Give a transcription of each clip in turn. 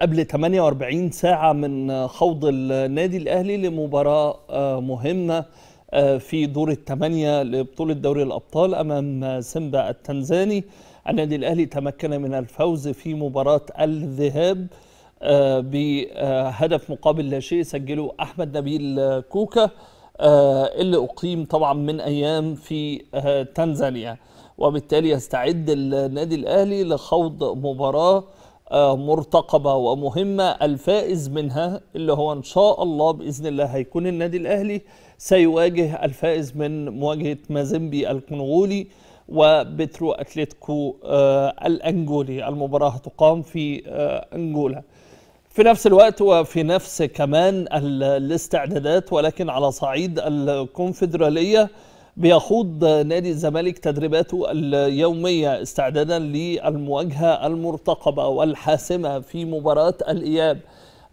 قبل 48 ساعة من خوض النادي الأهلي لمباراة آه، مهمة آه، في دور الثمانية لبطولة دوري الأبطال أمام سيمبا التنزاني النادي الأهلي تمكن من الفوز في مباراة الذهاب آه، بهدف مقابل لا شيء سجله أحمد نبيل كوكا اللي أقيم طبعا من أيام في تنزانيا وبالتالي يستعد النادي الأهلي لخوض مباراة آه، مرتقبة ومهمة الفائز منها اللي هو إن شاء الله بإذن الله هيكون النادي الأهلي سيواجه الفائز من مواجهة مازيمبي الكونغولي وبترو أتلتيكو آه، الأنجولي المباراة هتقام في آه، أنجولا في نفس الوقت وفي نفس كمان الاستعدادات ولكن على صعيد الكونفدراليه بيخوض نادي الزمالك تدريباته اليومية استعدادا للمواجهة المرتقبة والحاسمة في مباراة الإياب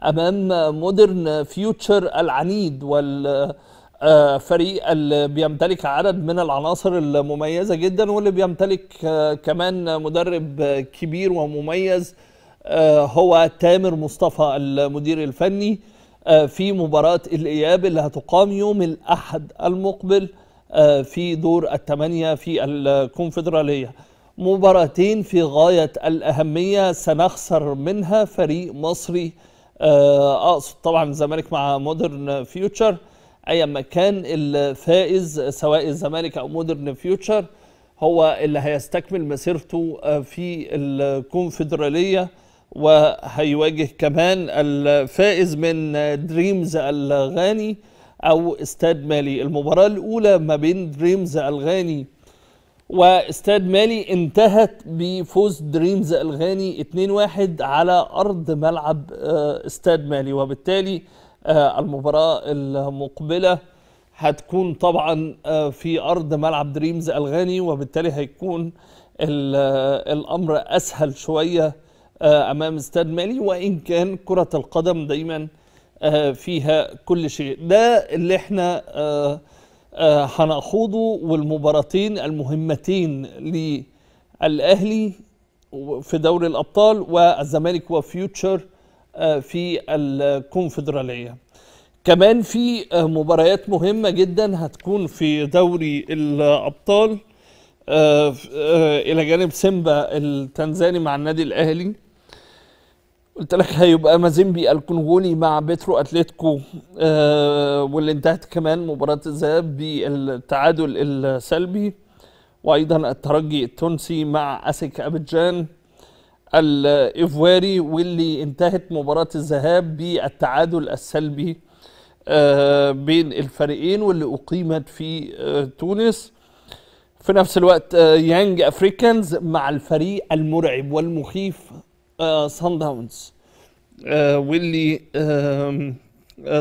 أمام مودرن فيوتشر العنيد والفريق اللي بيمتلك عدد من العناصر المميزة جدا واللي بيمتلك كمان مدرب كبير ومميز آه، هو تامر مصطفى المدير الفني آه، في مباراة الإياب اللي هتقام يوم الأحد المقبل آه، في دور الثمانية في الكونفدرالية مباراتين في غاية الأهمية سنخسر منها فريق مصري أقصد آه، آه، طبعا الزمالك مع مودرن فيوتشر أيا ما كان الفائز سواء الزمالك أو مودرن فيوتشر هو اللي هيستكمل مسيرته في الكونفدرالية وهيواجه كمان الفائز من دريمز الغاني أو استاد مالي المباراة الأولى ما بين دريمز الغاني واستاد مالي انتهت بفوز دريمز الغاني 2-1 على أرض ملعب آه، استاد مالي وبالتالي آه، المباراة المقبلة هتكون طبعا آه، في أرض ملعب دريمز الغاني وبالتالي هيكون الأمر أسهل شوية امام استاد مالي وان كان كره القدم دايما آه، فيها كل شيء ده اللي احنا آه، آه، هنخوضه والمباراتين المهمتين للأهلي في دوري الأبطال والزمالك وفيوتشر في الكونفدرالية كمان في مباريات مهمة جدا هتكون في دوري الأبطال إلى جانب سيمبا التنزاني مع النادي الأهلي قلت لك هيبقى مازيمبي الكونغولي مع بيترو اتلتيكو آه واللي انتهت كمان مباراه الذهاب بالتعادل السلبي وايضا الترجي التونسي مع اسك ابيجان الايفواري واللي انتهت مباراه الذهاب بالتعادل السلبي آه بين الفريقين واللي اقيمت في آه تونس في نفس الوقت آه يانج افريكانز مع الفريق المرعب والمخيف صن آه، داونز آه، واللي آه،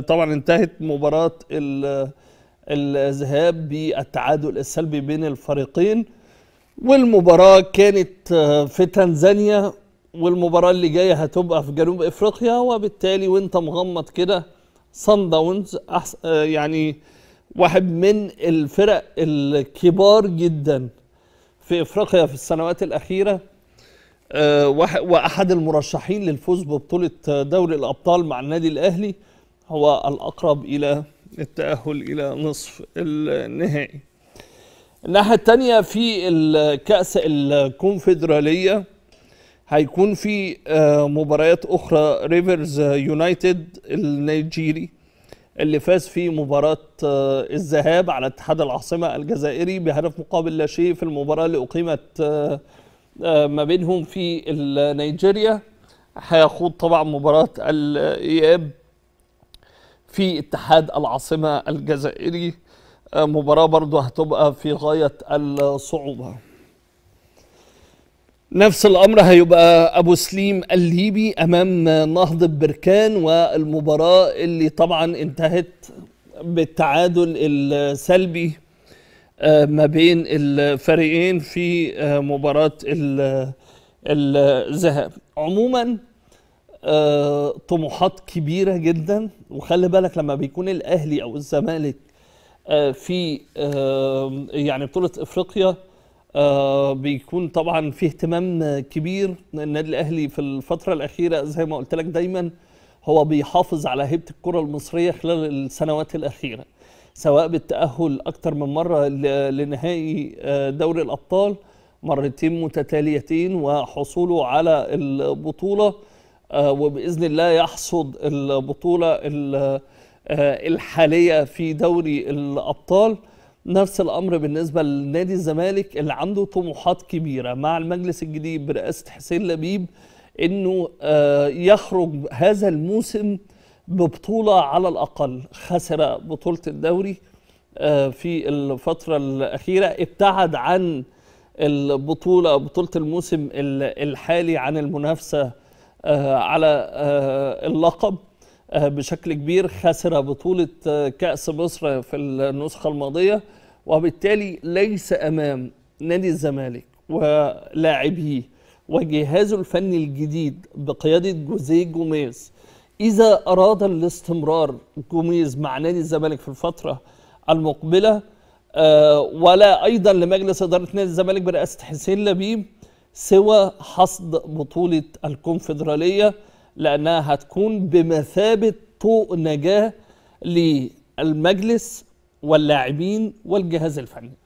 طبعا انتهت مباراه الذهاب بالتعادل السلبي بين الفريقين والمباراه كانت في تنزانيا والمباراه اللي جايه هتبقى في جنوب افريقيا وبالتالي وانت مغمض كده صن داونز يعني واحد من الفرق الكبار جدا في افريقيا في السنوات الاخيره آه، واحد المرشحين للفوز ببطوله دوري الابطال مع النادي الاهلي هو الاقرب الى التاهل الى نصف النهائي الناحيه الثانيه في الكاس الكونفدراليه هيكون في آه، مباريات اخرى ريفرز يونايتد النيجيري اللي فاز في مباراة آه، الذهاب على اتحاد العاصمة الجزائري بهدف مقابل لا شيء في المباراة اللي أقيمت آه، ما بينهم في نيجيريا هيخوض طبعا مباراة الإياب في اتحاد العاصمة الجزائري آه، مباراة برضو هتبقى في غاية الصعوبة نفس الأمر هيبقى أبو سليم الليبي أمام نهضة بركان والمباراة اللي طبعا انتهت بالتعادل السلبي آه، ما بين الفريقين في آه، مباراة الذهاب عموما آه، طموحات كبيرة جدا وخلي بالك لما بيكون الأهلي أو الزمالك في يعني بطولة إفريقيا بيكون طبعا في اهتمام كبير النادي الأهلي في الفترة الأخيرة زي ما قلت لك دايما هو بيحافظ على هيبة الكرة المصرية خلال السنوات الأخيرة سواء بالتأهل أكثر من مرة لنهائي آه، دوري الأبطال مرتين متتاليتين وحصوله على البطولة آه، وبإذن الله يحصد البطولة آه، الحالية في دوري الأبطال نفس الأمر بالنسبة لنادي الزمالك اللي عنده طموحات كبيرة مع المجلس الجديد برئاسة حسين لبيب انه يخرج هذا الموسم ببطوله على الاقل خسر بطوله الدوري آه، في الفتره الاخيره ابتعد عن البطوله بطوله الموسم الحالي عن المنافسه آه، على آه، اللقب بشكل كبير خسر بطوله كاس مصر في النسخه الماضيه وبالتالي ليس امام نادي الزمالك ولاعبيه وجهازه الفني الجديد بقياده جوزيه جوميز إذا أراد الاستمرار جوميز مع نادي الزمالك في الفترة المقبلة آه، ولا أيضا لمجلس إدارة نادي الزمالك برئاسة حسين لبيب سوى حصد بطولة الكونفدرالية لأنها هتكون بمثابة طوق نجاة للمجلس واللاعبين والجهاز الفني